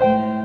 Thank you.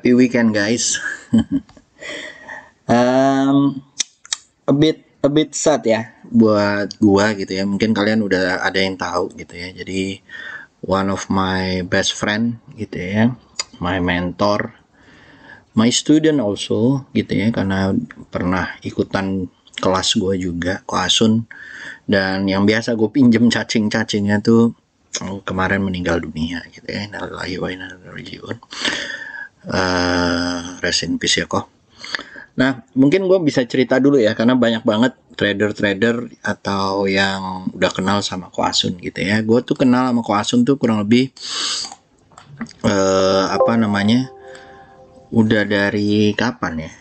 happy weekend guys um, a bit a bit sad ya buat gua gitu ya mungkin kalian udah ada yang tahu gitu ya jadi one of my best friend gitu ya my mentor my student also gitu ya karena pernah ikutan kelas gua juga koasun dan yang biasa gue pinjem cacing-cacingnya tuh kemarin meninggal dunia gitu ya. Nah, wa uh, rest in peace ya kok nah mungkin gue bisa cerita dulu ya karena banyak banget trader-trader atau yang udah kenal sama Koasun gitu ya gue tuh kenal sama Koasun tuh kurang lebih uh, apa namanya udah dari kapan ya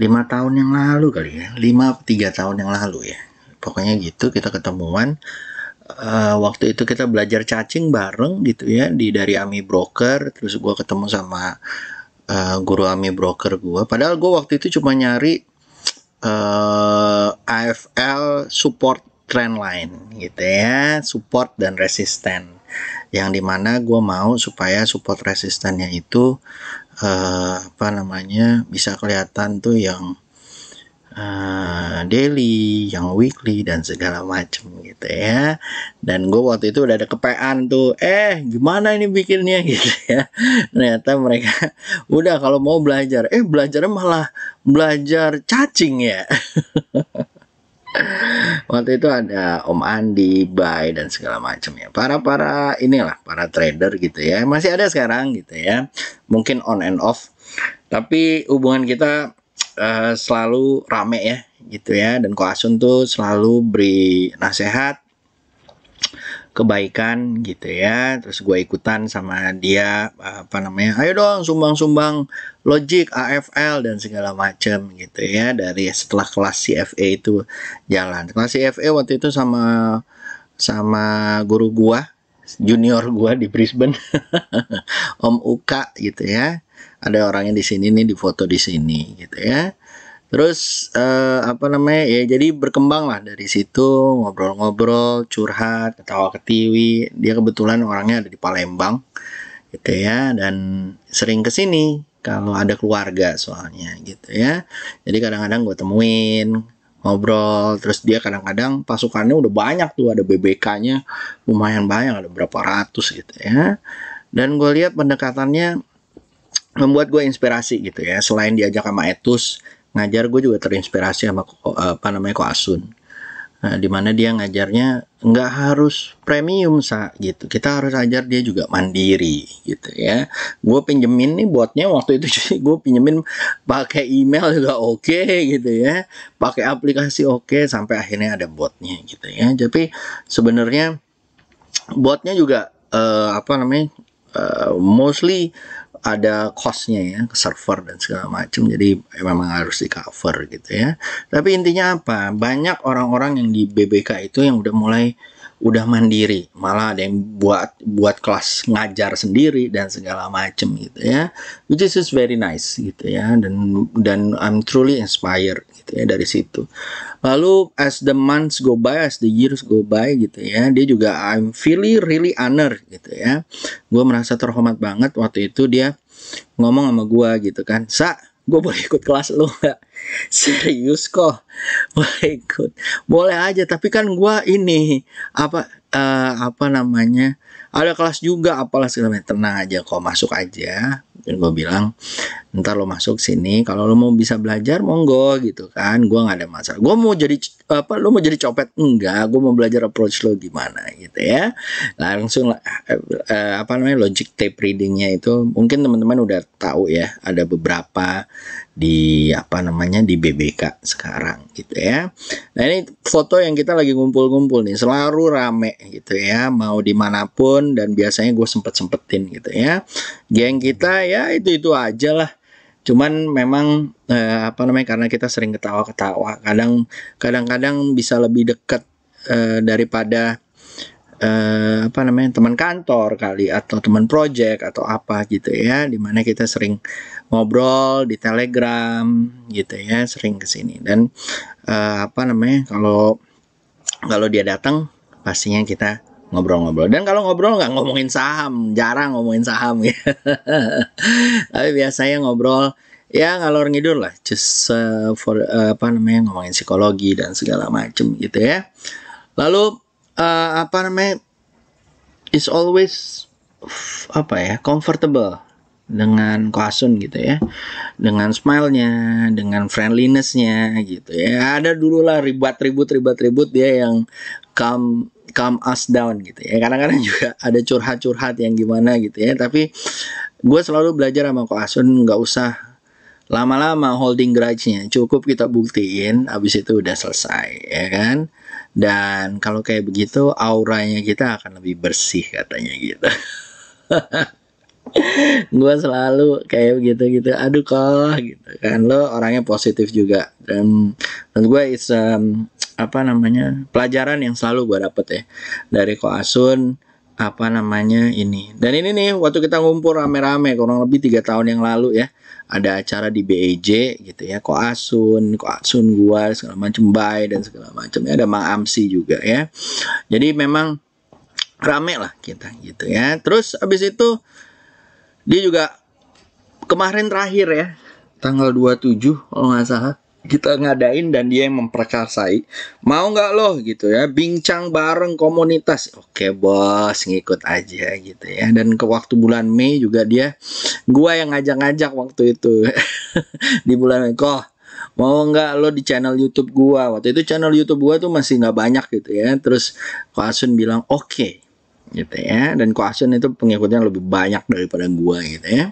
lima tahun yang lalu kali ya lima tiga tahun yang lalu ya pokoknya gitu kita ketemuan uh, waktu itu kita belajar cacing bareng gitu ya di dari Ami Broker terus gue ketemu sama uh, guru Ami Broker gue padahal gue waktu itu cuma nyari uh, eh, AFL support trendline gitu ya support dan resisten yang dimana gue mau supaya support resistennya itu uh, apa namanya bisa kelihatan tuh yang Ah, daily, yang weekly dan segala macam gitu ya. Dan gue waktu itu udah ada kepean tuh, eh gimana ini bikinnya gitu ya. Ternyata mereka udah kalau mau belajar, eh belajarnya malah belajar cacing ya. Waktu itu ada Om Andi, Bay dan segala macam ya. Para para inilah para trader gitu ya. Masih ada sekarang gitu ya. Mungkin on and off. Tapi hubungan kita uh, selalu rame ya gitu ya dan Koasun tuh selalu beri nasihat kebaikan gitu ya terus gue ikutan sama dia apa namanya ayo dong sumbang-sumbang logik AFL dan segala macem gitu ya dari setelah kelas CFA itu jalan kelas CFA waktu itu sama sama guru gua junior gua di Brisbane Om Uka gitu ya ada orangnya di sini nih di foto di sini gitu ya terus uh, apa namanya ya jadi berkembang lah dari situ ngobrol-ngobrol curhat ketawa ketiwi dia kebetulan orangnya ada di Palembang gitu ya dan sering kesini kalau ada keluarga soalnya gitu ya jadi kadang-kadang gue temuin ngobrol terus dia kadang-kadang pasukannya udah banyak tuh ada BBK-nya lumayan banyak ada berapa ratus gitu ya dan gue lihat pendekatannya membuat gue inspirasi gitu ya selain diajak sama Etus ngajar gue juga terinspirasi sama apa namanya Ko Asun nah, dimana dia ngajarnya nggak harus premium sa gitu kita harus ajar dia juga mandiri gitu ya gue pinjemin nih buatnya waktu itu gue pinjemin pakai email juga oke okay, gitu ya pakai aplikasi oke okay, sampai akhirnya ada botnya gitu ya tapi sebenarnya botnya juga uh, apa namanya uh, mostly ada costnya ya ke server dan segala macam jadi ya memang harus di cover gitu ya tapi intinya apa banyak orang-orang yang di BBK itu yang udah mulai udah mandiri malah ada yang buat buat kelas ngajar sendiri dan segala macem gitu ya which is very nice gitu ya dan dan I'm truly inspired gitu ya dari situ lalu as the months go by as the years go by gitu ya dia juga I'm feeling really honored gitu ya gue merasa terhormat banget waktu itu dia ngomong sama gue gitu kan sa gue boleh ikut kelas lu nggak serius kok boleh ikut boleh aja tapi kan gue ini apa uh, apa namanya ada kelas juga apalah segala macam tenang aja kok masuk aja dan gue bilang ntar lo masuk sini kalau lo mau bisa belajar monggo gitu kan gue nggak ada masalah gue mau jadi apa lo mau jadi copet enggak gue mau belajar approach lo gimana gitu ya langsung eh, eh, apa namanya logic tape readingnya itu mungkin teman-teman udah tahu ya ada beberapa di apa namanya di BBK sekarang gitu ya nah ini foto yang kita lagi ngumpul-ngumpul nih selalu rame gitu ya mau dimanapun dan biasanya gue sempet sempetin gitu ya geng kita ya itu-itu aja lah cuman memang eh, apa namanya karena kita sering ketawa-ketawa kadang kadang-kadang bisa lebih dekat eh, daripada eh, apa namanya teman kantor kali atau teman project atau apa gitu ya dimana kita sering ngobrol di telegram gitu ya sering kesini dan eh, apa namanya kalau kalau dia datang pastinya kita ngobrol-ngobrol. Dan kalau ngobrol nggak ngomongin saham, jarang ngomongin saham ya. Tapi biasanya ngobrol ya ngalor ngidur lah, just uh, for uh, apa namanya ngomongin psikologi dan segala macem gitu ya. Lalu uh, apa namanya is always apa ya comfortable dengan kuasun gitu ya dengan smile-nya dengan friendliness-nya gitu ya ada dulu lah ribut ribut ribut ribut dia yang come calm us down gitu ya kadang-kadang juga ada curhat-curhat yang gimana gitu ya tapi gue selalu belajar sama Ko Asun nggak usah lama-lama holding grudge-nya cukup kita buktiin abis itu udah selesai ya kan dan kalau kayak begitu auranya kita akan lebih bersih katanya gitu gue selalu kayak gitu gitu aduh kok gitu kan lo orangnya positif juga dan dan gue is um, apa namanya pelajaran yang selalu gue dapet ya dari ko asun apa namanya ini dan ini nih waktu kita ngumpul rame-rame kurang lebih tiga tahun yang lalu ya ada acara di BEJ gitu ya ko asun ko asun gue segala macam bay dan segala macam ya ada Mang Amsi juga ya jadi memang rame lah kita gitu ya terus abis itu dia juga kemarin terakhir ya tanggal 27 kalau nggak salah kita ngadain dan dia yang memperkasai mau nggak loh gitu ya bincang bareng komunitas oke bos ngikut aja gitu ya dan ke waktu bulan Mei juga dia gua yang ngajak-ngajak waktu itu di bulan Mei kok mau nggak lo di channel YouTube gua waktu itu channel YouTube gua tuh masih nggak banyak gitu ya terus Kasun bilang oke okay, gitu ya dan Koasun itu pengikutnya lebih banyak daripada gua gitu ya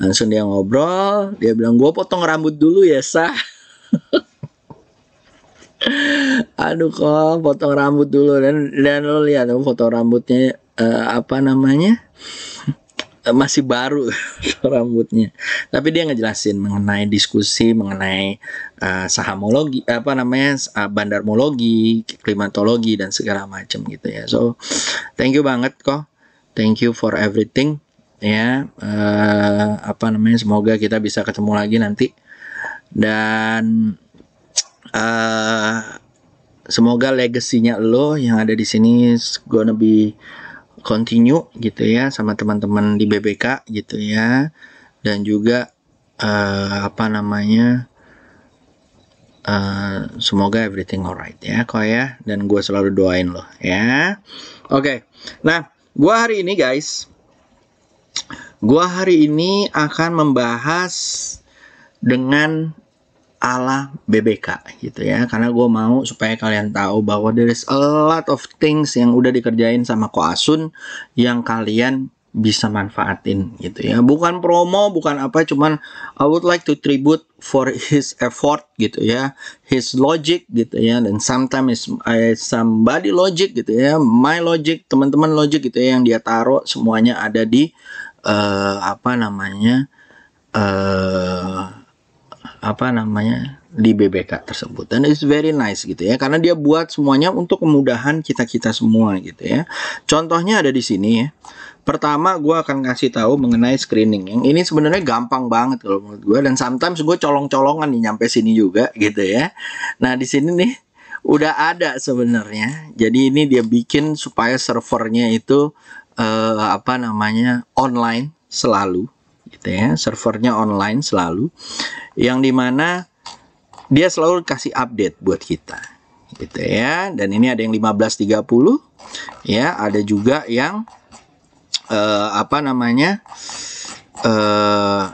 langsung dia ngobrol dia bilang gua potong rambut dulu ya sah aduh kok potong rambut dulu dan dan lo lihat foto rambutnya uh, apa namanya Eh, masih baru rambutnya. Tapi dia ngejelasin mengenai diskusi mengenai uh, sahamologi apa namanya uh, bandarmologi, klimatologi dan segala macam gitu ya. So, thank you banget kok. Thank you for everything ya. Uh, apa namanya semoga kita bisa ketemu lagi nanti. Dan uh, semoga legasinya lo yang ada di sini gonna be continue gitu ya sama teman-teman di BBK gitu ya dan juga uh, apa namanya uh, semoga everything alright ya kok ya dan gue selalu doain loh ya oke okay. nah gue hari ini guys gue hari ini akan membahas dengan ala BBK gitu ya karena gue mau supaya kalian tahu bahwa there is a lot of things yang udah dikerjain sama Koasun yang kalian bisa manfaatin gitu ya bukan promo bukan apa cuman I would like to tribute for his effort gitu ya his logic gitu ya dan sometimes I, eh, somebody logic gitu ya my logic teman-teman logic gitu ya yang dia taruh semuanya ada di uh, apa namanya eh uh, apa namanya di BBK tersebut dan it's very nice gitu ya karena dia buat semuanya untuk kemudahan kita kita semua gitu ya contohnya ada di sini ya pertama gue akan kasih tahu mengenai screening yang ini sebenarnya gampang banget kalau menurut gue dan sometimes gue colong-colongan nih nyampe sini juga gitu ya nah di sini nih udah ada sebenarnya jadi ini dia bikin supaya servernya itu uh, apa namanya online selalu gitu ya servernya online selalu yang dimana dia selalu kasih update buat kita gitu ya dan ini ada yang 15.30 ya ada juga yang uh, apa namanya uh,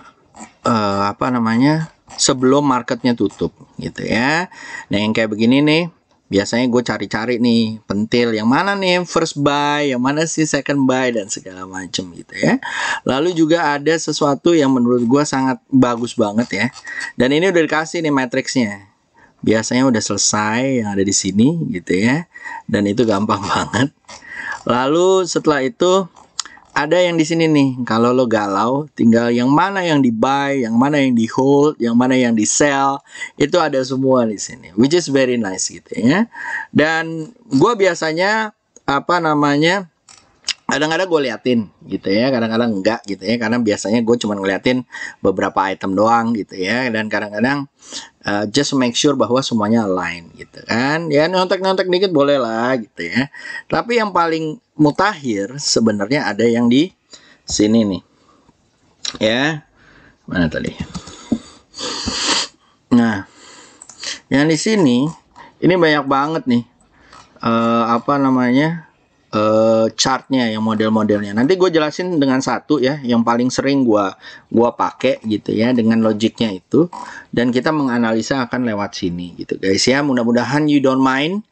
uh, apa namanya sebelum marketnya tutup gitu ya nah yang kayak begini nih biasanya gue cari-cari nih pentil yang mana nih first buy yang mana sih second buy dan segala macam gitu ya lalu juga ada sesuatu yang menurut gue sangat bagus banget ya dan ini udah dikasih nih matriksnya biasanya udah selesai yang ada di sini gitu ya dan itu gampang banget lalu setelah itu ada yang di sini nih. Kalau lo galau, tinggal yang mana yang di buy, yang mana yang di hold, yang mana yang di sell, itu ada semua di sini. Which is very nice gitu ya. Dan gue biasanya apa namanya? kadang-kadang gue liatin gitu ya kadang-kadang enggak gitu ya karena biasanya gue cuma ngeliatin beberapa item doang gitu ya dan kadang-kadang uh, just make sure bahwa semuanya align gitu kan ya nontek nontek dikit boleh lah gitu ya tapi yang paling mutakhir sebenarnya ada yang di sini nih ya mana tadi nah yang di sini ini banyak banget nih uh, apa namanya uh, chartnya yang model-modelnya. Nanti gue jelasin dengan satu ya, yang paling sering gue gua pakai gitu ya dengan logiknya itu. Dan kita menganalisa akan lewat sini gitu guys ya. Mudah-mudahan you don't mind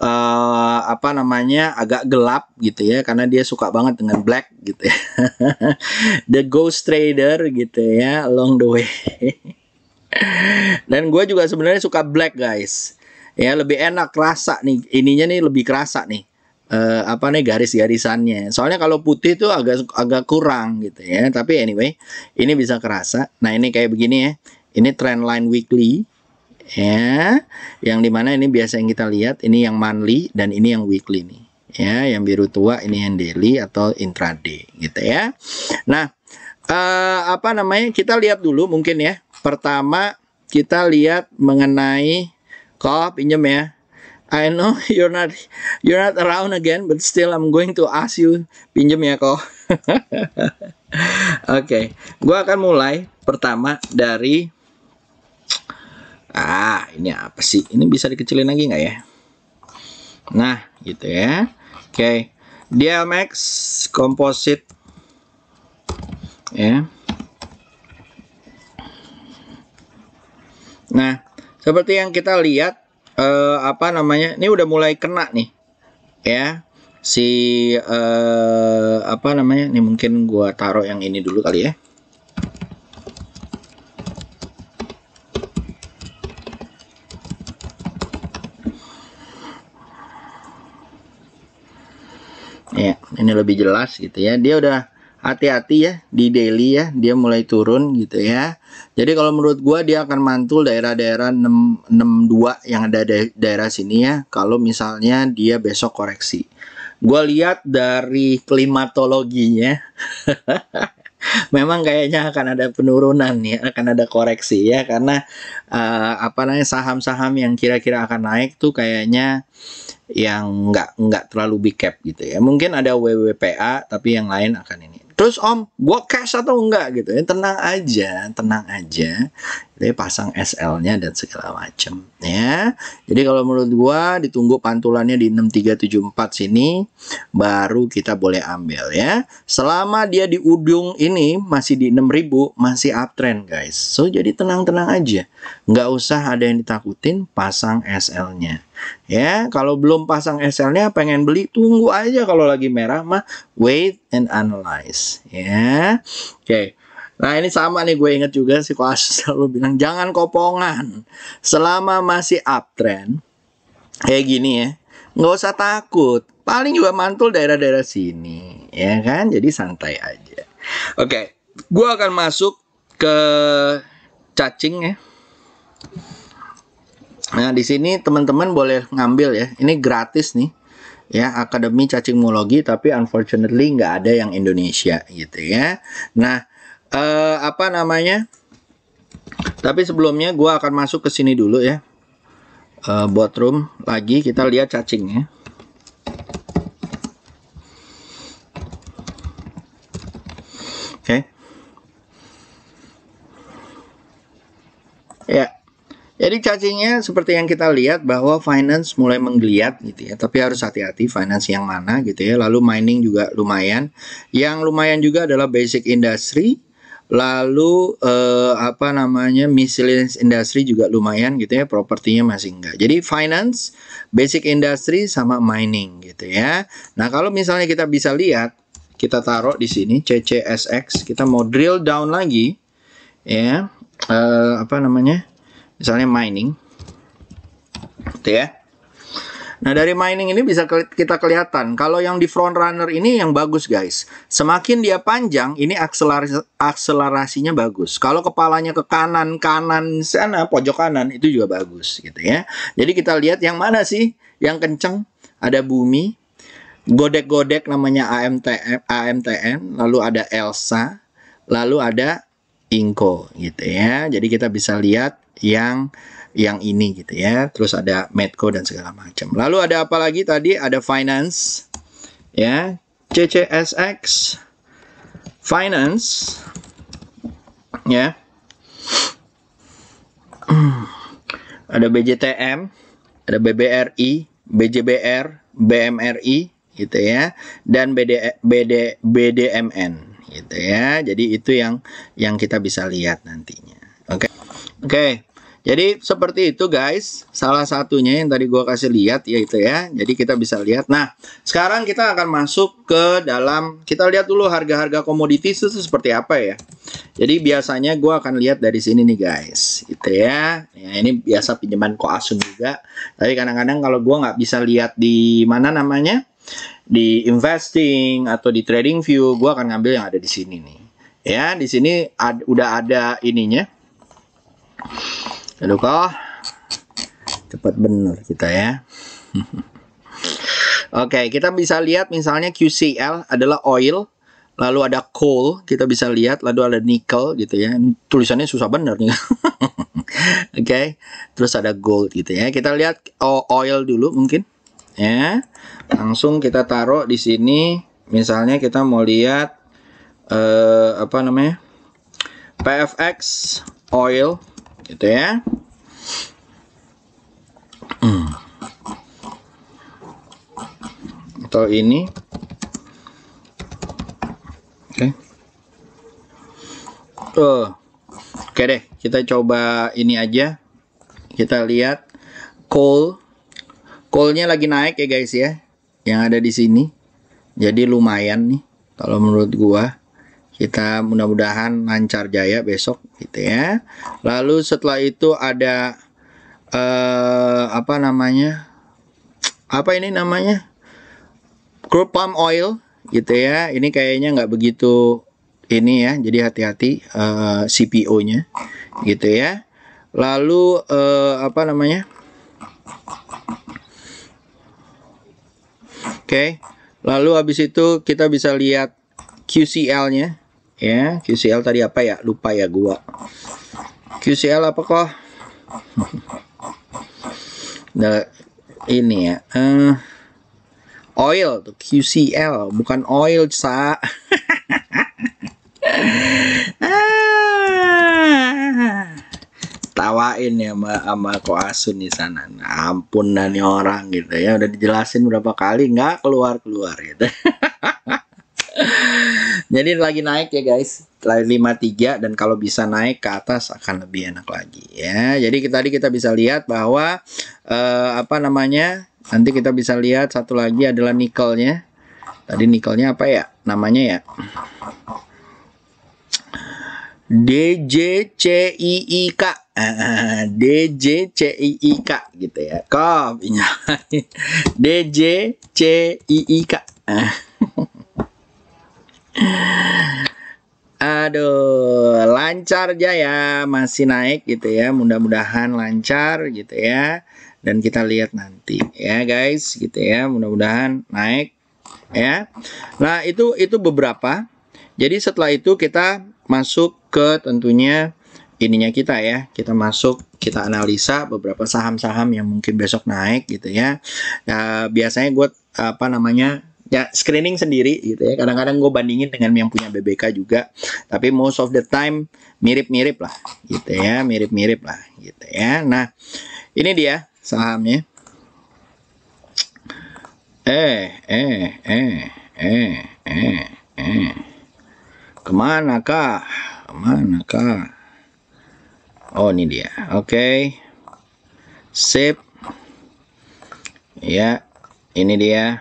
uh, apa namanya agak gelap gitu ya karena dia suka banget dengan black gitu ya. the ghost trader gitu ya along the way. Dan gue juga sebenarnya suka black guys. Ya lebih enak rasa nih ininya nih lebih kerasa nih uh, apa nih garis-garisannya. Soalnya kalau putih itu agak agak kurang gitu ya. Tapi anyway, ini bisa kerasa. Nah, ini kayak begini ya. Ini trend line weekly ya. Yang dimana ini biasa yang kita lihat ini yang monthly dan ini yang weekly nih. Ya, yang biru tua ini yang daily atau intraday gitu ya. Nah, uh, apa namanya? Kita lihat dulu mungkin ya. Pertama kita lihat mengenai kok pinjem ya I know you're not you're not around again, but still I'm going to ask you pinjam ya kok. Oke, okay. gua akan mulai pertama dari ah ini apa sih? Ini bisa dikecilin lagi nggak ya? Nah, gitu ya. Oke, okay. DLMX composite ya. Nah, seperti yang kita lihat uh, apa namanya? Ini udah mulai kena nih. Ya. Si uh, apa namanya? Ini mungkin gua taruh yang ini dulu kali ya. Ya, ini lebih jelas gitu ya. Dia udah hati-hati ya di daily ya dia mulai turun gitu ya jadi kalau menurut gua dia akan mantul daerah-daerah 662 yang ada da daerah sini ya kalau misalnya dia besok koreksi gua lihat dari klimatologinya memang kayaknya akan ada penurunan nih ya, akan ada koreksi ya karena uh, apa namanya saham-saham yang kira-kira akan naik tuh kayaknya yang nggak nggak terlalu big cap gitu ya. Mungkin ada WWPA tapi yang lain akan ini. Terus Om, gua cash atau enggak gitu ya? Tenang aja, tenang aja. Jadi pasang SL-nya dan segala macam ya. Jadi kalau menurut gua ditunggu pantulannya di 6374 sini baru kita boleh ambil ya. Selama dia di ujung ini masih di 6000 masih uptrend guys. So jadi tenang-tenang aja. Nggak usah ada yang ditakutin, pasang SL-nya. Ya, kalau belum pasang SL-nya pengen beli tunggu aja kalau lagi merah mah wait and analyze ya. Oke. Nah ini sama nih gue inget juga si Koas selalu bilang jangan kopongan selama masih uptrend kayak gini ya nggak usah takut paling juga mantul daerah-daerah sini ya kan jadi santai aja. Oke, gue akan masuk ke cacing ya. Nah, di sini teman-teman boleh ngambil ya. Ini gratis nih. Ya, Akademi Cacing Mulogi tapi unfortunately nggak ada yang Indonesia gitu ya. Nah, eh, apa namanya? Tapi sebelumnya gua akan masuk ke sini dulu ya. Eh, room lagi kita lihat cacingnya. Oke. Okay. Ya, jadi cacingnya seperti yang kita lihat bahwa finance mulai menggeliat gitu ya, tapi harus hati-hati finance yang mana gitu ya. Lalu mining juga lumayan. Yang lumayan juga adalah basic industry, lalu eh, apa namanya miscellaneous industry juga lumayan gitu ya, propertinya masih enggak. Jadi finance, basic industry sama mining gitu ya. Nah, kalau misalnya kita bisa lihat kita taruh di sini CCSX, kita mau drill down lagi ya. Eh, apa namanya? misalnya mining gitu ya Nah dari mining ini bisa kita kelihatan kalau yang di front runner ini yang bagus guys. Semakin dia panjang ini akselerasi, akselerasinya bagus. Kalau kepalanya ke kanan kanan sana pojok kanan itu juga bagus gitu ya. Jadi kita lihat yang mana sih yang kenceng ada bumi, godek-godek namanya AMTM, AMTN, lalu ada Elsa, lalu ada Inko gitu ya. Jadi kita bisa lihat yang yang ini gitu ya. Terus ada Medco dan segala macam. Lalu ada apa lagi tadi? Ada finance ya, CCSX finance ya. ada BJTM, ada BBRI, BJBR, BMRI gitu ya dan BD, BD, BDMN gitu ya. Jadi itu yang yang kita bisa lihat nantinya. Oke. Okay? Oke. Okay. Jadi seperti itu guys, salah satunya yang tadi gua kasih lihat yaitu ya. Jadi kita bisa lihat. Nah, sekarang kita akan masuk ke dalam kita lihat dulu harga-harga komoditi itu seperti apa ya. Jadi biasanya gua akan lihat dari sini nih guys, gitu ya. ya ini biasa pinjaman koasun juga. Tapi kadang-kadang kalau gua nggak bisa lihat di mana namanya di investing atau di trading view, gue akan ngambil yang ada di sini nih. Ya, di sini ad, udah ada ininya. Aduh kok cepat bener kita ya. Oke, okay, kita bisa lihat misalnya QCL adalah oil, lalu ada coal, kita bisa lihat, lalu ada nickel gitu ya. Tulisannya susah bener nih. Oke, okay. terus ada gold gitu ya. Kita lihat oil dulu mungkin. Ya langsung kita taruh di sini misalnya kita mau lihat uh, apa namanya PFX oil gitu ya hmm. atau ini oke okay. uh. Eh, oke deh kita coba ini aja kita lihat coal coalnya lagi naik ya guys ya yang ada di sini. Jadi lumayan nih kalau menurut gua. Kita mudah-mudahan lancar jaya besok gitu ya. Lalu setelah itu ada eh apa namanya? Apa ini namanya? Crude palm oil gitu ya. Ini kayaknya nggak begitu ini ya. Jadi hati-hati eh, CPO-nya gitu ya. Lalu eh, apa namanya? Oke. Okay. Lalu habis itu kita bisa lihat QCL-nya. Ya, QCL tadi apa ya? Lupa ya gua. QCL apa kok? nah, ini ya. Uh, oil tuh QCL, bukan oil, Sa. ah ditawain ya sama, sama Koasun di sana. Nah, ampun dan orang gitu ya. Udah dijelasin berapa kali nggak keluar-keluar gitu. Jadi lagi naik ya guys. 53 dan kalau bisa naik ke atas akan lebih enak lagi ya. Jadi kita tadi kita bisa lihat bahwa eh, apa namanya? Nanti kita bisa lihat satu lagi adalah nikelnya. Tadi nikelnya apa ya? Namanya ya. D D J J C C I I I K, I K, gitu ya D J C I I K. Aduh, lancar jaya masih naik gitu ya. Mudah-mudahan lancar gitu ya. Dan kita lihat nanti ya guys gitu ya. Mudah-mudahan naik ya. Nah, itu itu beberapa. Jadi setelah itu kita masuk ke tentunya ininya kita ya. Kita masuk, kita analisa beberapa saham-saham yang mungkin besok naik gitu ya. Nah, biasanya gue apa namanya ya screening sendiri gitu ya. Kadang-kadang gue bandingin dengan yang punya BBK juga. Tapi most of the time mirip-mirip lah gitu ya, mirip-mirip lah gitu ya. Nah, ini dia sahamnya. Eh, eh, eh, eh, eh, eh. eh. Kemana kah? Kemana kah? Oh ini dia. Oke. Okay. Sip. Ya, ini dia.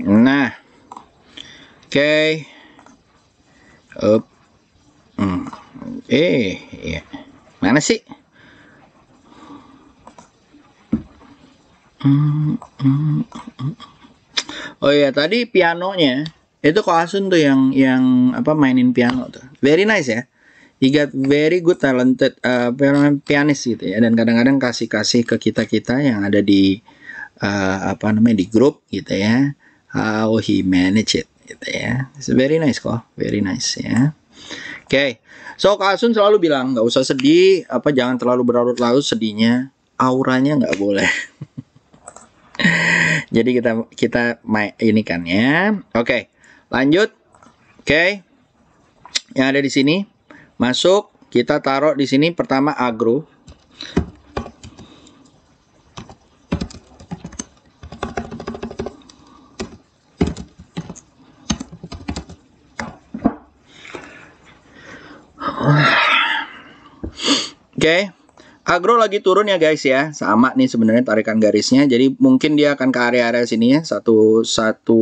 Nah. Oke. Okay. Up. Hmm. Eh, ya. Mana sih? Hmm, hmm, hmm, oh ya tadi pianonya itu Asun tuh yang yang apa mainin piano tuh. Very nice ya. He got very good talented uh, pianist gitu ya dan kadang-kadang kasih-kasih ke kita-kita yang ada di uh, apa namanya di grup gitu ya. How he manage it gitu ya. It's very nice kok. Very nice ya. Oke. Okay. So Asun selalu bilang nggak usah sedih, apa jangan terlalu berlarut-larut sedihnya. Auranya nggak boleh. Jadi kita kita ini kan ya. Oke. Okay. Lanjut. Oke. Okay. Yang ada di sini masuk, kita taruh di sini pertama agro. Oke. Okay. Agro lagi turun ya guys ya. Sama nih sebenarnya tarikan garisnya. Jadi mungkin dia akan ke area-area sini ya. Satu satu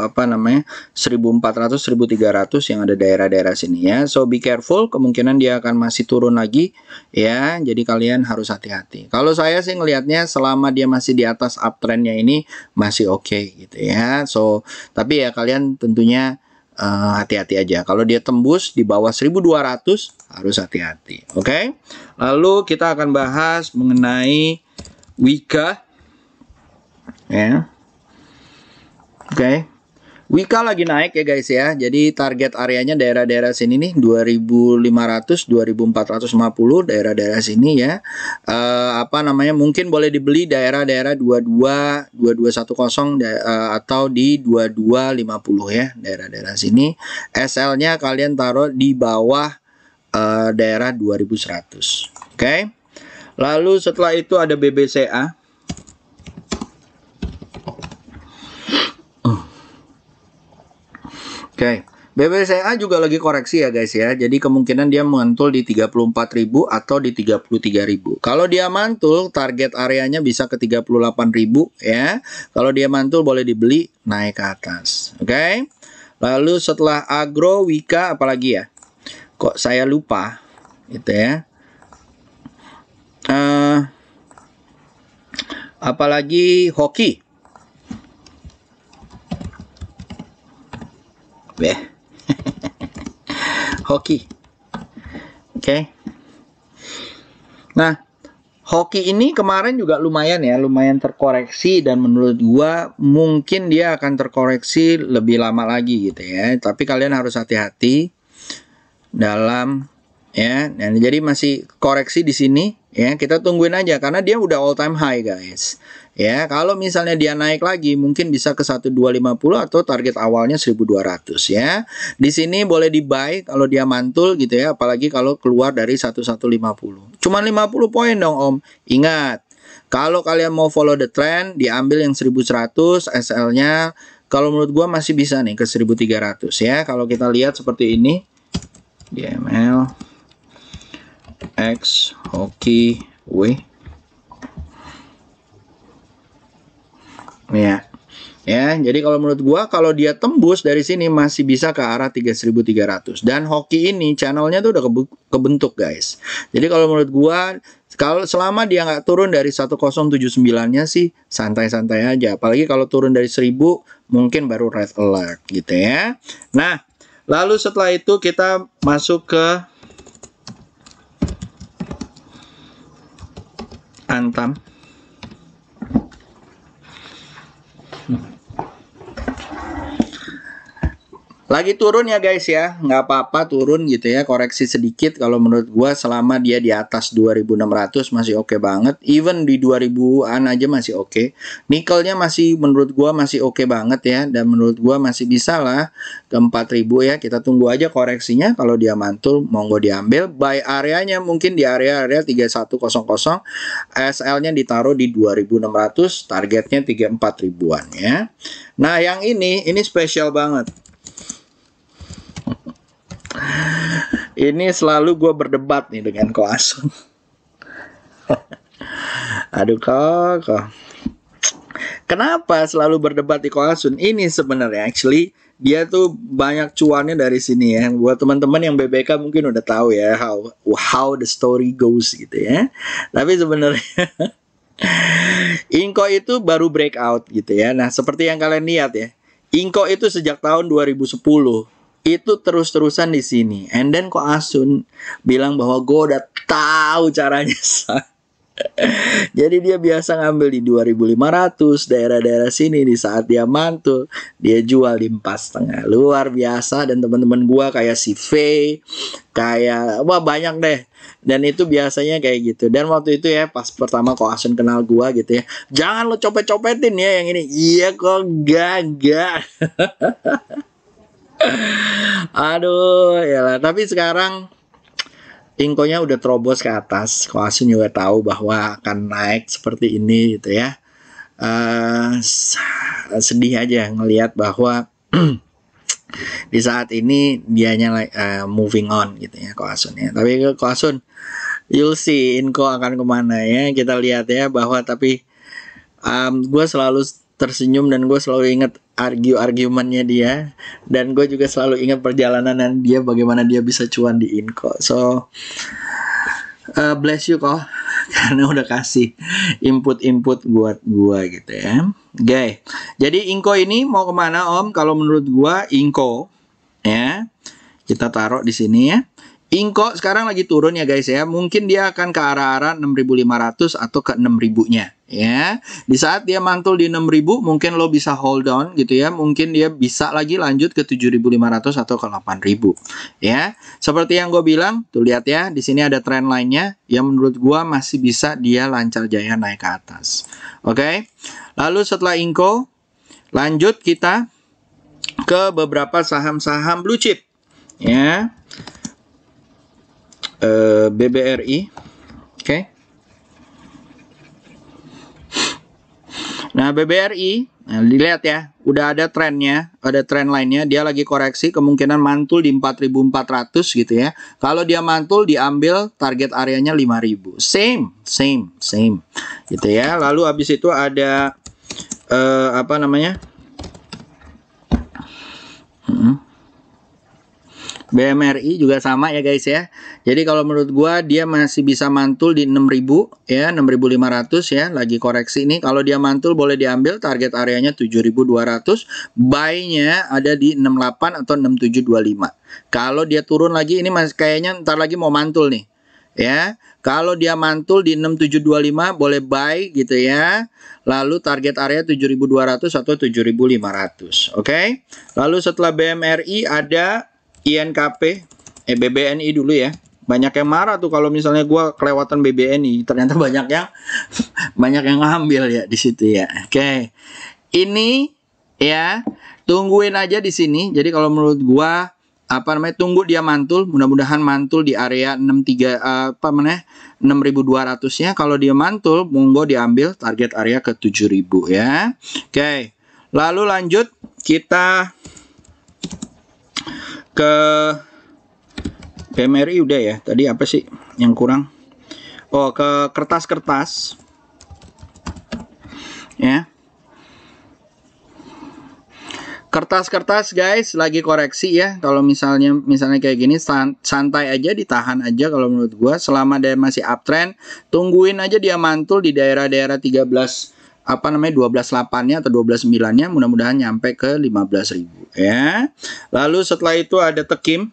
apa namanya? 1400 1300 yang ada daerah-daerah sini ya. So be careful, kemungkinan dia akan masih turun lagi ya. Jadi kalian harus hati-hati. Kalau saya sih ngelihatnya selama dia masih di atas uptrendnya ini masih oke okay, gitu ya. So tapi ya kalian tentunya hati eh, hati-hati aja. Kalau dia tembus di bawah 1200 harus hati-hati. Oke. Okay? Lalu kita akan bahas mengenai Wika ya. Yeah. Oke. Okay. Wika lagi naik ya guys ya. Jadi target areanya daerah-daerah sini nih 2500, 2450 daerah-daerah sini ya. E, apa namanya? Mungkin boleh dibeli daerah-daerah 22, 2210 eh, atau di 2250 ya daerah-daerah sini. SL-nya kalian taruh di bawah e, daerah 2100. Oke. Okay? Lalu setelah itu ada BBCA Oke. Okay. BBCA juga lagi koreksi ya guys ya. Jadi kemungkinan dia mantul di 34.000 atau di 33.000. Kalau dia mantul target areanya bisa ke 38.000 ya. Kalau dia mantul boleh dibeli naik ke atas. Oke. Okay? Lalu setelah agro wika apalagi ya? Kok saya lupa gitu ya. Uh, apalagi hoki. Be. hoki. Oke. Okay. Nah, hoki ini kemarin juga lumayan ya, lumayan terkoreksi dan menurut gua mungkin dia akan terkoreksi lebih lama lagi gitu ya. Tapi kalian harus hati-hati dalam ya. Dan jadi masih koreksi di sini ya. Kita tungguin aja karena dia udah all time high guys. Ya, kalau misalnya dia naik lagi mungkin bisa ke 1250 atau target awalnya 1200 ya. Di sini boleh di buy kalau dia mantul gitu ya, apalagi kalau keluar dari 1150. Cuman 50 poin dong Om. Ingat, kalau kalian mau follow the trend, diambil yang 1100 SL-nya kalau menurut gua masih bisa nih ke 1300 ya. Kalau kita lihat seperti ini. DML X Hoki W Ya. Ya, jadi kalau menurut gua kalau dia tembus dari sini masih bisa ke arah 3300 dan hoki ini channelnya tuh udah kebentuk guys. Jadi kalau menurut gua kalau selama dia nggak turun dari 1079-nya sih santai-santai aja. Apalagi kalau turun dari 1000 mungkin baru red alert gitu ya. Nah, lalu setelah itu kita masuk ke Antam. Lagi turun ya guys ya, nggak apa-apa turun gitu ya, koreksi sedikit kalau menurut gua selama dia di atas 2600 masih oke okay banget. Even di 2000-an aja masih oke. Okay. Nikelnya masih menurut gua masih oke okay banget ya dan menurut gua masih bisa lah ke 4000 ya. Kita tunggu aja koreksinya kalau dia mantul monggo diambil. Buy areanya mungkin di area-area 3100, SL-nya ditaruh di 2600, targetnya 34000-an ya. Nah, yang ini ini spesial banget Ini selalu gue berdebat nih dengan Ko Asun. Aduh kok, kok. Kenapa selalu berdebat di Ko Asun? Ini sebenarnya actually dia tuh banyak cuannya dari sini ya. Buat teman-teman yang BBK mungkin udah tahu ya how how the story goes gitu ya. Tapi sebenarnya Inko itu baru breakout gitu ya. Nah, seperti yang kalian lihat ya. Inko itu sejak tahun 2010 itu terus-terusan di sini. And then kok Asun bilang bahwa gue udah tahu caranya. Jadi dia biasa ngambil di 2500 daerah-daerah sini di saat dia mantul dia jual di empat setengah luar biasa dan teman-teman gua kayak si V kayak wah banyak deh dan itu biasanya kayak gitu dan waktu itu ya pas pertama kok Asun kenal gua gitu ya jangan lo copet-copetin ya yang ini iya kok gak Aduh, ya lah. tapi sekarang Inkonya udah terobos ke atas. Koasun juga tahu bahwa akan naik seperti ini gitu ya. Uh, sedih aja ngelihat bahwa di saat ini dianya uh, moving on gitu ya Koasun ya. Tapi Koasun you'll see Inko akan kemana ya. Kita lihat ya bahwa tapi um, gue selalu tersenyum dan gue selalu inget argue-argumennya dia dan gue juga selalu ingat perjalanan dan dia bagaimana dia bisa cuan di Inco so uh, bless you kok karena udah kasih input-input buat gue gitu ya oke okay. jadi Inco ini mau kemana om kalau menurut gue Inco ya kita taruh di sini ya Inko sekarang lagi turun ya guys ya. Mungkin dia akan ke arah-arah 6500 atau ke 6000-nya ya. Di saat dia mantul di 6000 mungkin lo bisa hold on gitu ya. Mungkin dia bisa lagi lanjut ke 7500 atau ke 8000 ya. Seperti yang gue bilang, tuh lihat ya, di sini ada trend lainnya yang menurut gue masih bisa dia lancar jaya naik ke atas. Oke. Okay? Lalu setelah Inko lanjut kita ke beberapa saham-saham blue chip ya. Eh, BBRI. Oke. Okay. Nah, BBRI, nah, dilihat ya, udah ada trennya, ada trend lainnya, dia lagi koreksi, kemungkinan mantul di 4.400 gitu ya. Kalau dia mantul, diambil target areanya 5.000. Same, same, same. Gitu ya. Lalu habis itu ada, uh, apa namanya? Hmm. BMRI juga sama ya guys ya. Jadi kalau menurut gua dia masih bisa mantul di 6000 ya, 6500 ya, lagi koreksi ini. Kalau dia mantul boleh diambil target areanya 7200, buy-nya ada di 68 atau 6725. Kalau dia turun lagi ini masih kayaknya ntar lagi mau mantul nih. Ya, kalau dia mantul di 6725 boleh buy gitu ya. Lalu target area 7200 atau 7500, oke? Okay? Lalu setelah BMRI ada INKP, eh BBNI dulu ya. Banyak yang marah tuh kalau misalnya gua kelewatan BBNI, ternyata banyak yang banyak yang ngambil ya di situ ya. Oke. Okay. Ini ya, tungguin aja di sini. Jadi kalau menurut gua apa namanya tunggu dia mantul mudah-mudahan mantul di area 63 apa namanya 6200 nya kalau dia mantul monggo diambil target area ke 7000 ya oke lalu lanjut kita ke PMRI udah ya tadi apa sih yang kurang oh ke kertas-kertas ya kertas-kertas guys lagi koreksi ya kalau misalnya misalnya kayak gini santai aja ditahan aja kalau menurut gua selama dia masih uptrend tungguin aja dia mantul di daerah-daerah 13 apa namanya 12 8-nya atau 12 9-nya mudah-mudahan nyampe ke 15.000 ya. Lalu setelah itu ada tekim.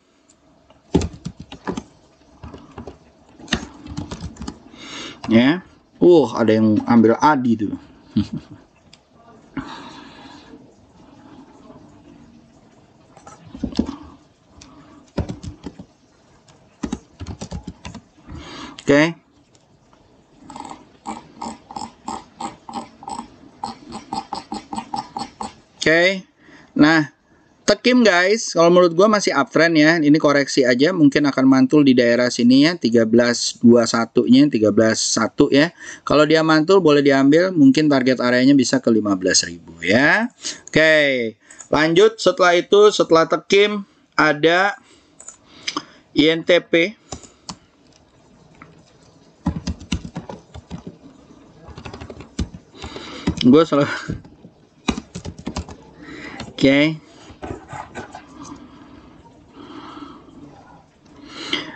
Ya. Uh, ada yang ambil adi tuh. Oke. Okay. okay. nah tekim guys kalau menurut gue masih uptrend ya ini koreksi aja mungkin akan mantul di daerah sini ya 1321 nya 131 ya kalau dia mantul boleh diambil mungkin target areanya bisa ke 15.000 ya oke okay. lanjut setelah itu setelah tekim ada INTP gue salah okay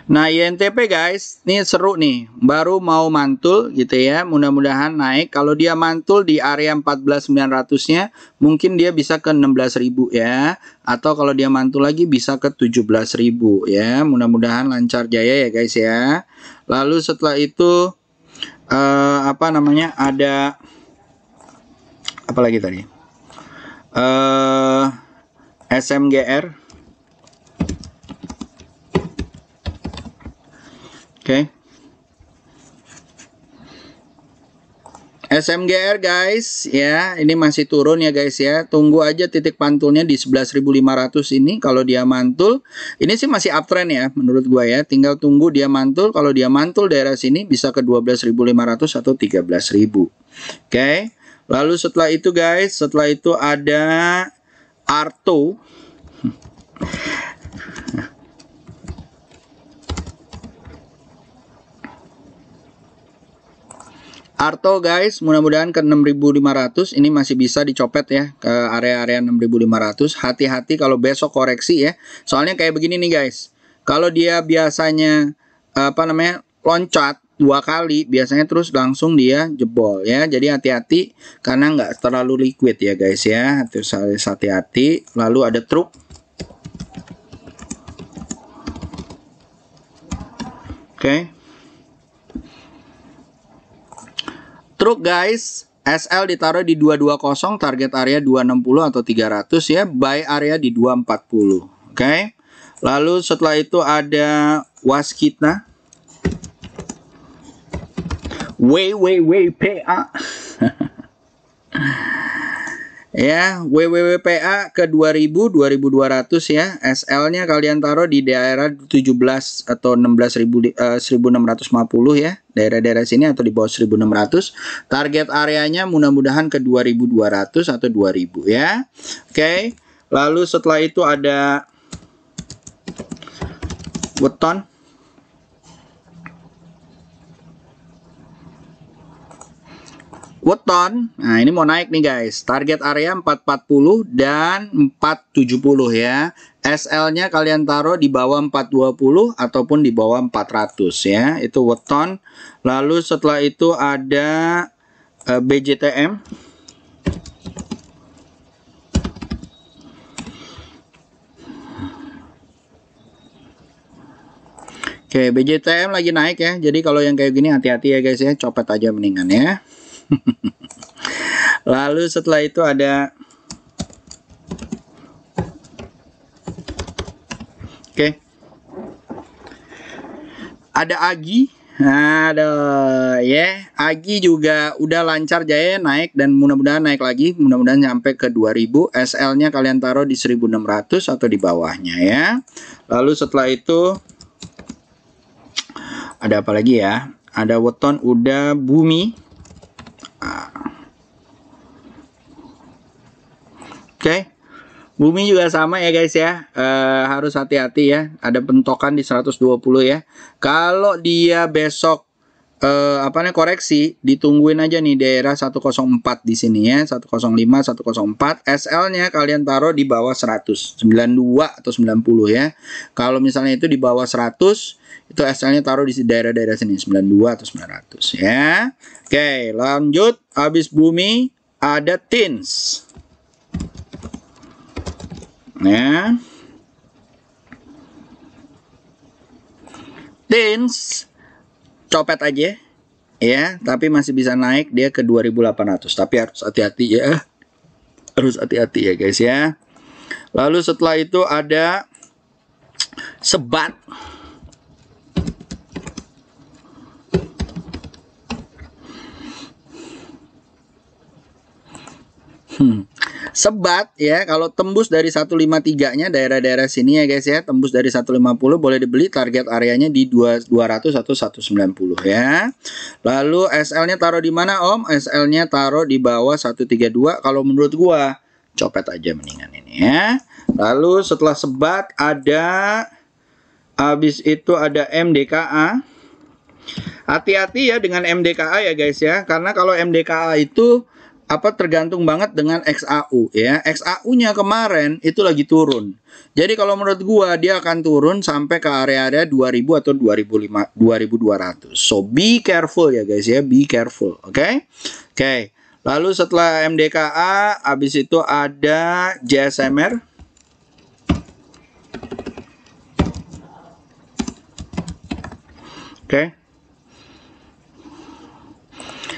Nah, INTP guys, ini seru nih. Baru mau mantul gitu ya. Mudah-mudahan naik. Kalau dia mantul di area 14.900-nya, mungkin dia bisa ke 16.000 ya. Atau kalau dia mantul lagi bisa ke 17.000 ya. Mudah-mudahan lancar jaya ya guys ya. Lalu setelah itu eh, apa namanya? Ada apa lagi tadi? uh, eh, SMGR oke okay. SMGR guys ya ini masih turun ya guys ya tunggu aja titik pantulnya di 11.500 ini kalau dia mantul ini sih masih uptrend ya menurut gua ya tinggal tunggu dia mantul kalau dia mantul daerah sini bisa ke 12.500 atau 13.000 oke okay. Lalu setelah itu guys, setelah itu ada Arto. Arto guys, mudah-mudahan ke 6500 ini masih bisa dicopet ya ke area-area 6500. Hati-hati kalau besok koreksi ya. Soalnya kayak begini nih guys. Kalau dia biasanya apa namanya? loncat dua kali biasanya terus langsung dia jebol ya jadi hati-hati karena nggak terlalu liquid ya guys ya terus harus hati-hati lalu ada truk oke okay. truk guys SL ditaruh di 220 target area 260 atau 300 ya buy area di 240 oke okay. lalu setelah itu ada kita WWWPA. ya, WWWPA ke 2000 2200 ya. SL-nya kalian taruh di daerah 17 atau 16 ribu, eh, uh, 1650 ya. Daerah-daerah sini atau di bawah 1600. Target areanya mudah-mudahan ke 2200 atau 2000 ya. Oke. Okay. Lalu setelah itu ada weton Weton. Nah, ini mau naik nih guys. Target area 440 dan 470 ya. SL-nya kalian taruh di bawah 420 ataupun di bawah 400 ya. Itu Weton. Lalu setelah itu ada uh, eh, BJTM. Oke, BJTM lagi naik ya. Jadi kalau yang kayak gini hati-hati ya guys ya, copet aja mendingan ya. Lalu setelah itu ada Oke. Okay. Ada Agi. ada ya, yeah. Agi juga udah lancar jaya naik dan mudah-mudahan naik lagi, mudah-mudahan sampai ke 2000. SL-nya kalian taruh di 1600 atau di bawahnya ya. Lalu setelah itu ada apa lagi ya? Ada weton udah bumi Oke. Okay? Bumi juga sama ya guys ya. E, harus hati-hati ya. Ada bentokan di 120 ya. Kalau dia besok e, apa namanya koreksi, ditungguin aja nih daerah 104 di sini ya. 105, 104. SL-nya kalian taruh di bawah 100, 92 atau 90 ya. Kalau misalnya itu di bawah 100, itu SL-nya taruh di daerah-daerah sini 92 atau 900 ya. Oke, lanjut habis bumi ada tins. Ya. Tins copet aja ya, tapi masih bisa naik dia ke 2800. Tapi harus hati-hati ya. Harus hati-hati ya guys ya. Lalu setelah itu ada sebat Hmm sebat ya kalau tembus dari 153-nya daerah-daerah sini ya guys ya tembus dari 150 boleh dibeli target areanya di 200 atau 190 ya lalu SL-nya taruh di mana Om SL-nya taruh di bawah 132 kalau menurut gua copet aja mendingan ini ya lalu setelah sebat ada habis itu ada MDKA hati-hati ya dengan MDKA ya guys ya karena kalau MDKA itu apa tergantung banget dengan XAU ya. XAU-nya kemarin itu lagi turun. Jadi kalau menurut gua dia akan turun sampai ke area-area 2000 atau 2005 2200. So be careful ya guys ya, be careful, oke? Okay? Oke. Okay. Lalu setelah MDKA habis itu ada JSMR. Oke. Okay.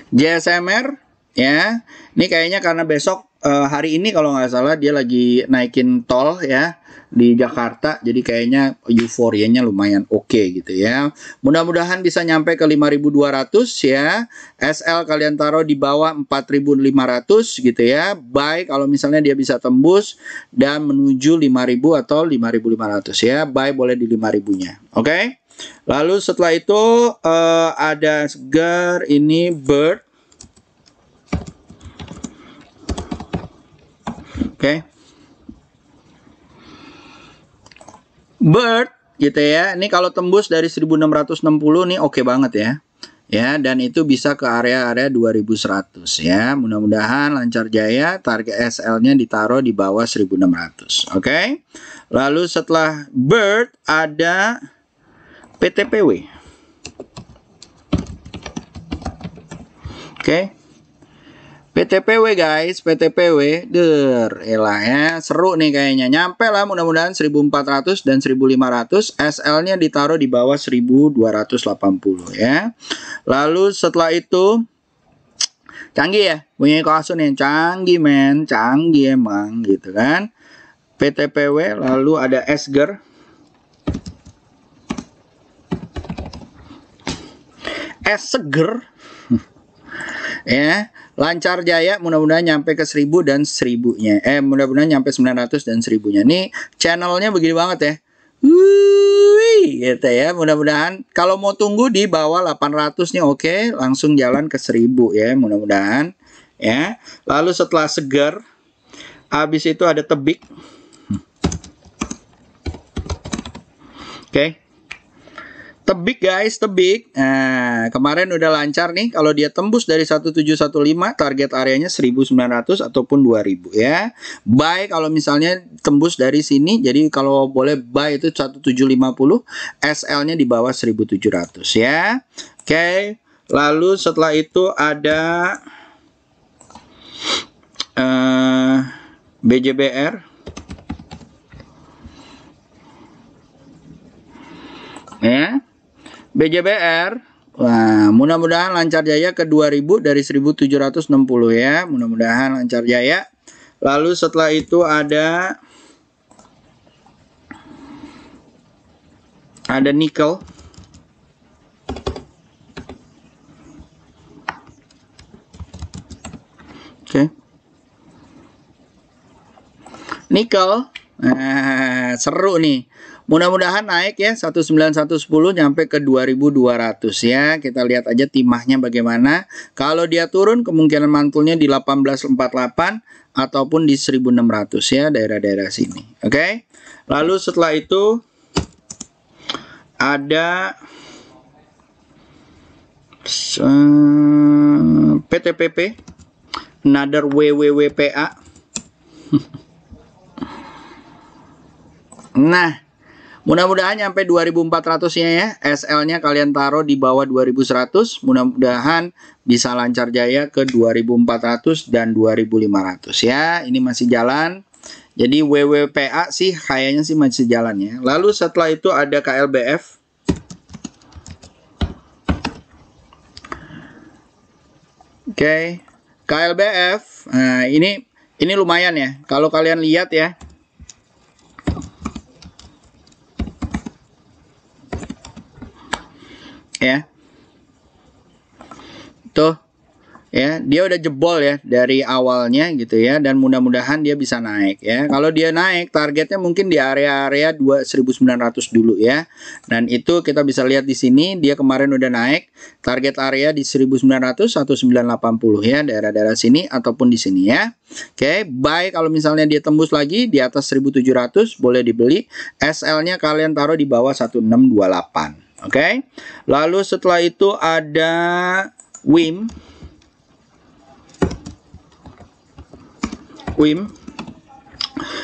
JSMR ya. Ini kayaknya karena besok uh, hari ini kalau nggak salah dia lagi naikin tol ya di Jakarta jadi kayaknya euforianya lumayan oke okay, gitu ya mudah-mudahan bisa nyampe ke 5200 ya SL kalian taruh di bawah 4500 gitu ya Baik kalau misalnya dia bisa tembus dan menuju 5000 atau 5500 ya Baik boleh di 5000 nya oke okay? lalu setelah itu uh, ada segar ini bird Oke. Okay. Bird gitu ya. Ini kalau tembus dari 1660 nih oke okay banget ya. Ya, dan itu bisa ke area-area 2100 ya. Mudah-mudahan lancar jaya, target SL-nya ditaruh di bawah 1600. Oke. Okay? Lalu setelah bird ada PTPW. Oke. Okay. PTPW guys, PTPW, der, elah ya, seru nih kayaknya. Nyampe lah mudah-mudahan 1400 dan 1500, SL-nya ditaruh di bawah 1280 ya. Lalu setelah itu, canggih ya, punya Kosun yang canggih men, canggih emang gitu kan. PTPW, lalu ada Esger. Esger, ya lancar jaya mudah-mudahan nyampe ke 1000 dan 1000-nya. Eh mudah-mudahan nyampe 900 dan 1000-nya. Nih channelnya begini banget ya. Wih, gitu ya. Mudah-mudahan kalau mau tunggu di bawah 800 nih oke, okay, langsung jalan ke 1000 ya, mudah-mudahan ya. Lalu setelah segar habis itu ada tebik. Oke. Okay. Tebik guys, tebik. Nah, kemarin udah lancar nih kalau dia tembus dari 1715 target areanya 1900 ataupun 2000 ya. baik kalau misalnya tembus dari sini jadi kalau boleh buy itu 1750, SL-nya di bawah 1700 ya. Oke. Lalu setelah itu ada uh, eh, BJBR ya. BJBR Wah, mudah-mudahan lancar jaya ke 2000 dari 1760 ya. Mudah-mudahan lancar jaya. Lalu setelah itu ada ada nikel. Oke. Okay. Nikel. Nah, seru nih. Mudah-mudahan naik ya 19110 sampai ke 2200 ya. Kita lihat aja timahnya bagaimana. Kalau dia turun kemungkinan mantulnya di 1848 ataupun di 1600 ya daerah-daerah sini. Oke. Okay? Lalu setelah itu ada PTPP another WWWPA. nah, Mudah-mudahan sampai 2400-nya ya. SL-nya kalian taruh di bawah 2100. Mudah-mudahan bisa lancar jaya ke 2400 dan 2500 ya. Ini masih jalan. Jadi WWPA sih kayaknya sih masih jalan ya. Lalu setelah itu ada KLBF. Oke. Okay. KLBF. Nah, ini ini lumayan ya. Kalau kalian lihat ya ya tuh ya dia udah jebol ya dari awalnya gitu ya dan mudah-mudahan dia bisa naik ya kalau dia naik targetnya mungkin di area-area 2900 dulu ya dan itu kita bisa lihat di sini dia kemarin udah naik target area di 1900 1980 ya daerah-daerah sini ataupun di sini ya oke okay, baik kalau misalnya dia tembus lagi di atas 1700 boleh dibeli SL-nya kalian taruh di bawah 1628 Oke. Okay? Lalu setelah itu ada WIM. WIM.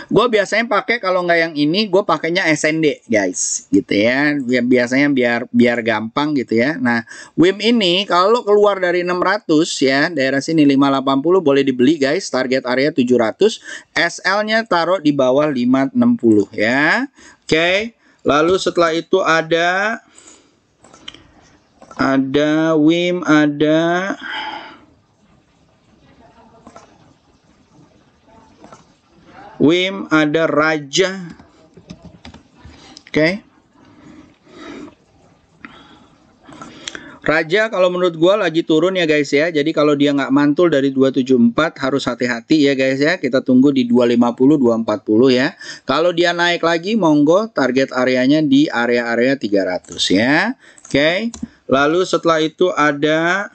Gue biasanya pakai kalau nggak yang ini, gue pakainya SND, guys, gitu ya. Biasanya biar biar gampang gitu ya. Nah, WIM ini kalau keluar dari 600 ya, daerah sini 580 boleh dibeli, guys. Target area 700, SL-nya taruh di bawah 560 ya. Oke. Okay. Lalu setelah itu ada ada Wim, ada Wim, ada Raja. Oke. Okay. Raja kalau menurut gue lagi turun ya guys ya. Jadi kalau dia nggak mantul dari 274 harus hati-hati ya guys ya. Kita tunggu di 250, 240 ya. Kalau dia naik lagi monggo target areanya di area-area 300 ya. Oke. Okay. Lalu setelah itu ada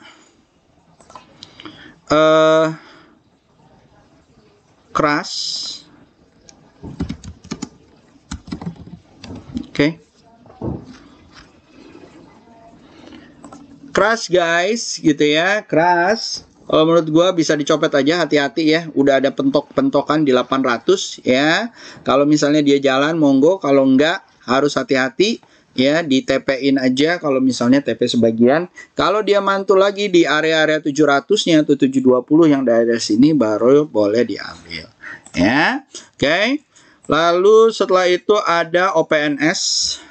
uh, keras. Oke. Okay. Keras guys, gitu ya, keras. Kalau menurut gue bisa dicopet aja, hati-hati ya. Udah ada pentok-pentokan di 800 ya. Kalau misalnya dia jalan, monggo. Kalau enggak, harus hati-hati ya di tp aja kalau misalnya TP sebagian. Kalau dia mantul lagi di area-area 700-nya atau 720 yang daerah sini baru boleh diambil. Ya. Oke. Okay. Lalu setelah itu ada OPNS.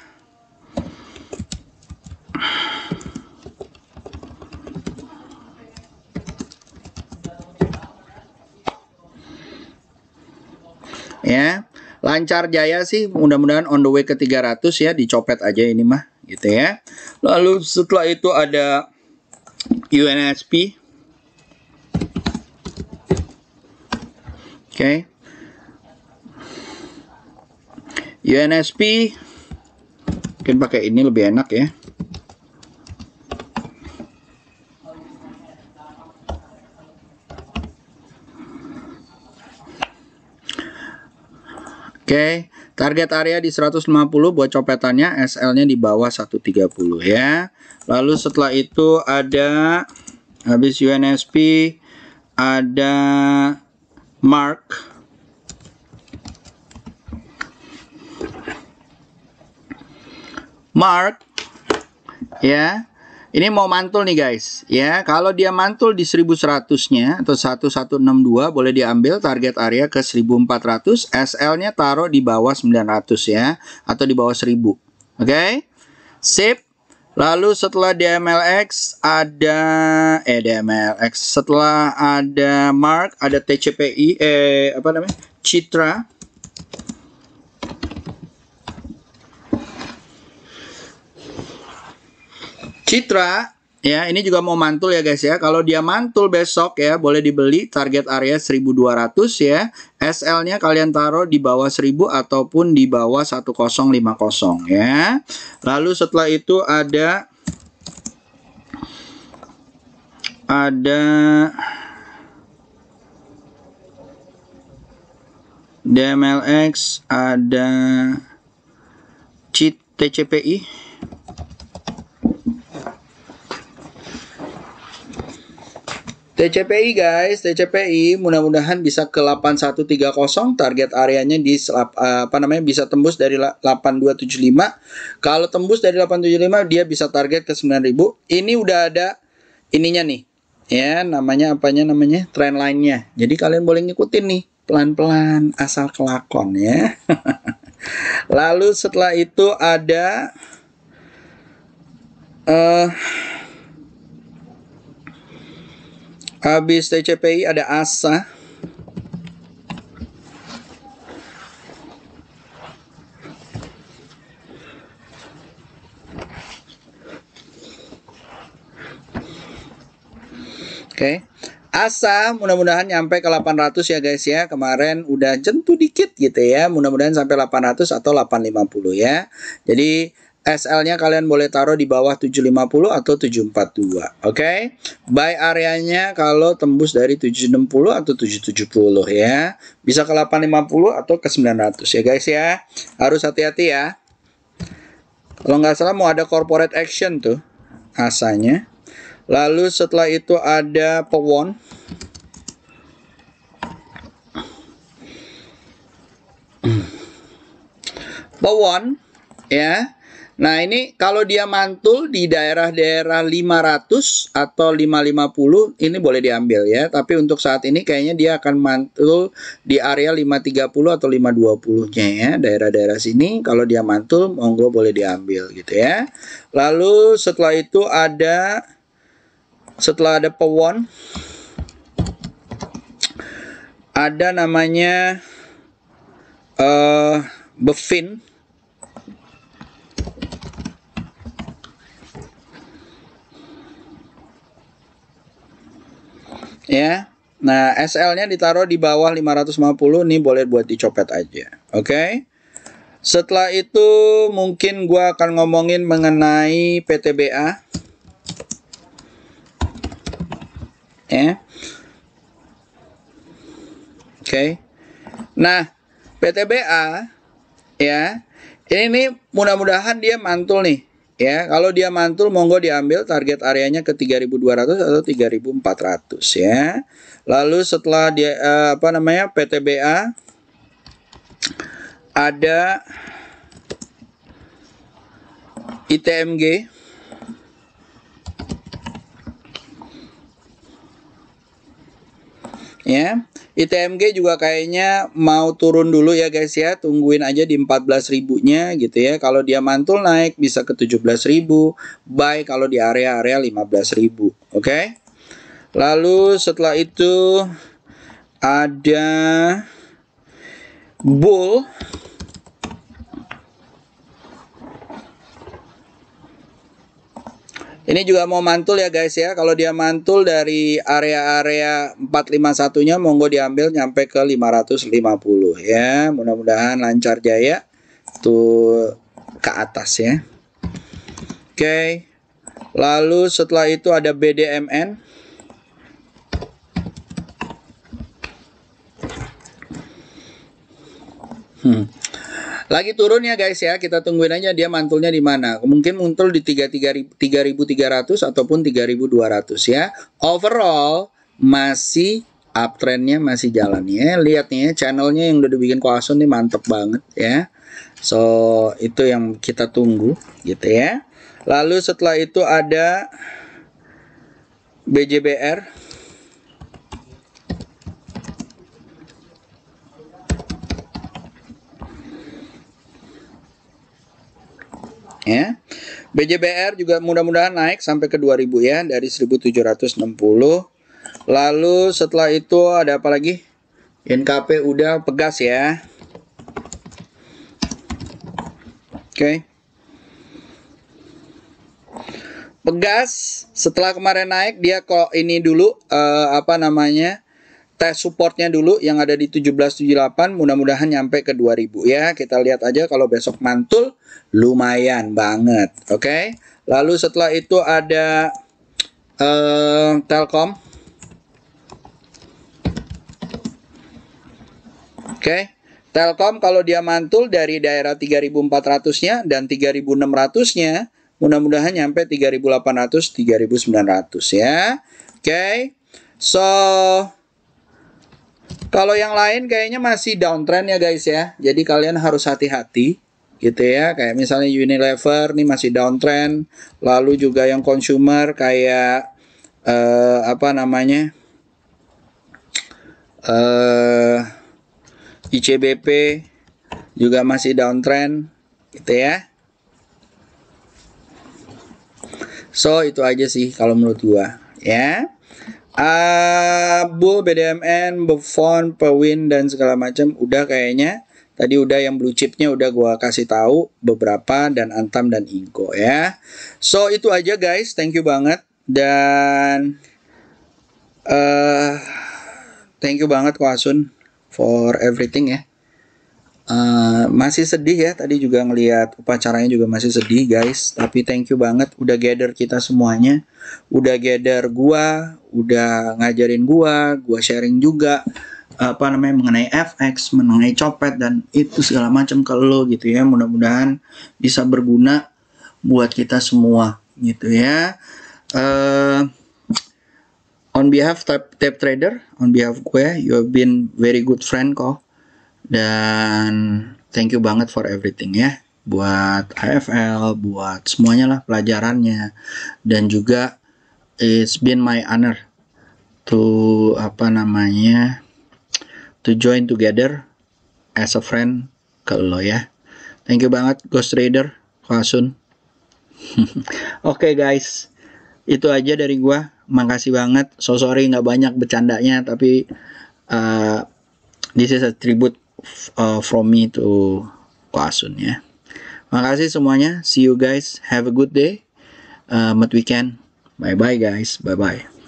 Ya lancar jaya sih mudah-mudahan on the way ke 300 ya dicopet aja ini mah gitu ya lalu setelah itu ada UNSP oke okay. UNSP mungkin pakai ini lebih enak ya Oke, target area di 150 buat copetannya, SL-nya di bawah 130 ya. Lalu setelah itu ada habis UNSP ada Mark Mark ya ini mau mantul nih guys, ya. Kalau dia mantul di 1100-nya atau 1162 boleh diambil target area ke 1400, SL-nya taruh di bawah 900 ya atau di bawah 1000. Oke. Okay? Sip. Lalu setelah DMLX ada eh DMLX, setelah ada mark, ada TCPI eh apa namanya? Citra Citra ya ini juga mau mantul ya guys ya. Kalau dia mantul besok ya boleh dibeli target area 1200 ya. SL-nya kalian taruh di bawah 1000 ataupun di bawah 1050 ya. Lalu setelah itu ada ada DMLX ada CIT TCPI TCPI guys, TCPI mudah-mudahan bisa ke 8130 target areanya di eh, apa namanya bisa tembus dari 8275. Kalau tembus dari 875 dia bisa target ke 9000. Ini udah ada ininya nih. Ya, namanya apanya namanya? trend line-nya. Jadi kalian boleh ngikutin nih pelan-pelan asal kelakon ya. Lalu setelah itu ada eh uh, Habis TCPI ada ASA. Oke. ASA mudah-mudahan nyampe ke 800 ya guys ya. Kemarin udah jentu dikit gitu ya. Mudah-mudahan sampai 800 atau 850 ya. Jadi SL-nya kalian boleh taruh di bawah 750 atau 742. Oke. Okay? Buy areanya kalau tembus dari 760 atau 770 ya. Bisa ke 850 atau ke 900 ya guys ya. Harus hati-hati ya. Kalau nggak salah mau ada corporate action tuh asanya. Lalu setelah itu ada pewon. Pewon ya Nah ini kalau dia mantul di daerah-daerah 500 atau 550 ini boleh diambil ya. Tapi untuk saat ini kayaknya dia akan mantul di area 530 atau 520-nya ya. Daerah-daerah sini kalau dia mantul monggo boleh diambil gitu ya. Lalu setelah itu ada setelah ada pewon ada namanya uh, befin ya. Nah, SL-nya ditaruh di bawah 550 nih boleh buat dicopet aja. Oke. Okay? Setelah itu mungkin gua akan ngomongin mengenai PTBA. Ya. Oke. Okay. Nah, PTBA ya. ini mudah-mudahan dia mantul nih. Ya, kalau dia mantul monggo diambil target areanya ke 3200 atau 3400 ya. Lalu setelah dia eh, apa namanya PTBA ada ITMG ya. ITMG juga kayaknya mau turun dulu ya guys ya. Tungguin aja di 14.000-nya gitu ya. Kalau dia mantul naik bisa ke 17.000, buy kalau di area-area 15.000. Oke. Lalu setelah itu ada bull Ini juga mau mantul ya guys ya. Kalau dia mantul dari area-area 451-nya monggo diambil nyampe ke 550 ya. Mudah-mudahan lancar jaya tuh ke atas ya. Oke. Okay. Lalu setelah itu ada BDMN. Hmm. Lagi turun ya guys ya, kita tungguin aja dia mantulnya di mana. Mungkin muncul di 3300 ataupun 3200 ya. Overall masih uptrendnya masih jalan ya. Lihat nih ya, channelnya yang udah dibikin kuasun nih mantep banget ya. So, itu yang kita tunggu gitu ya. Lalu setelah itu ada BJBR ya. BJBR juga mudah-mudahan naik sampai ke 2000 ya dari 1760. Lalu setelah itu ada apa lagi? NKP udah pegas ya. Oke. Okay. Pegas setelah kemarin naik dia kok ini dulu uh, apa namanya? tes supportnya dulu yang ada di 1778 mudah-mudahan nyampe ke 2000 ya kita lihat aja kalau besok mantul lumayan banget oke okay? lalu setelah itu ada uh, Telkom oke okay? Telkom kalau dia mantul dari daerah 3400 nya dan 3600 nya mudah-mudahan nyampe 3800 3900 ya oke okay? so kalau yang lain kayaknya masih downtrend ya guys ya. Jadi kalian harus hati-hati gitu ya. Kayak misalnya Unilever nih masih downtrend. Lalu juga yang consumer kayak uh, apa namanya? Uh, eh, ICBP juga masih downtrend gitu ya. So itu aja sih kalau menurut gua ya. Abul, ah, BDMN, Buffon, Pewin dan segala macam udah kayaknya. Tadi udah yang blue chipnya udah gua kasih tahu beberapa dan Antam dan Inko ya. So itu aja guys, thank you banget dan uh, thank you banget Kwasun for everything ya. Eh, masih sedih ya tadi juga ngelihat upacaranya juga masih sedih guys tapi thank you banget udah gather kita semuanya udah gather gua udah ngajarin gua gua sharing juga apa namanya mengenai FX mengenai copet dan itu segala macam ke lo gitu ya mudah-mudahan bisa berguna buat kita semua gitu ya uh, on behalf tap, tap trader on behalf gue you have been very good friend kok dan thank you banget for everything ya buat AFL, buat semuanya lah pelajarannya dan juga it's been my honor to apa namanya to join together as a friend ke lo ya. Thank you banget Ghost Rider, Kwasun. Oke okay, guys, itu aja dari gua. Makasih banget. So sorry nggak banyak bercandanya tapi uh, this is a tribute uh, from me to Koasun ya. Makasih semuanya. See you guys. Have a good day. Uh, weekend. Bye bye guys. Bye bye.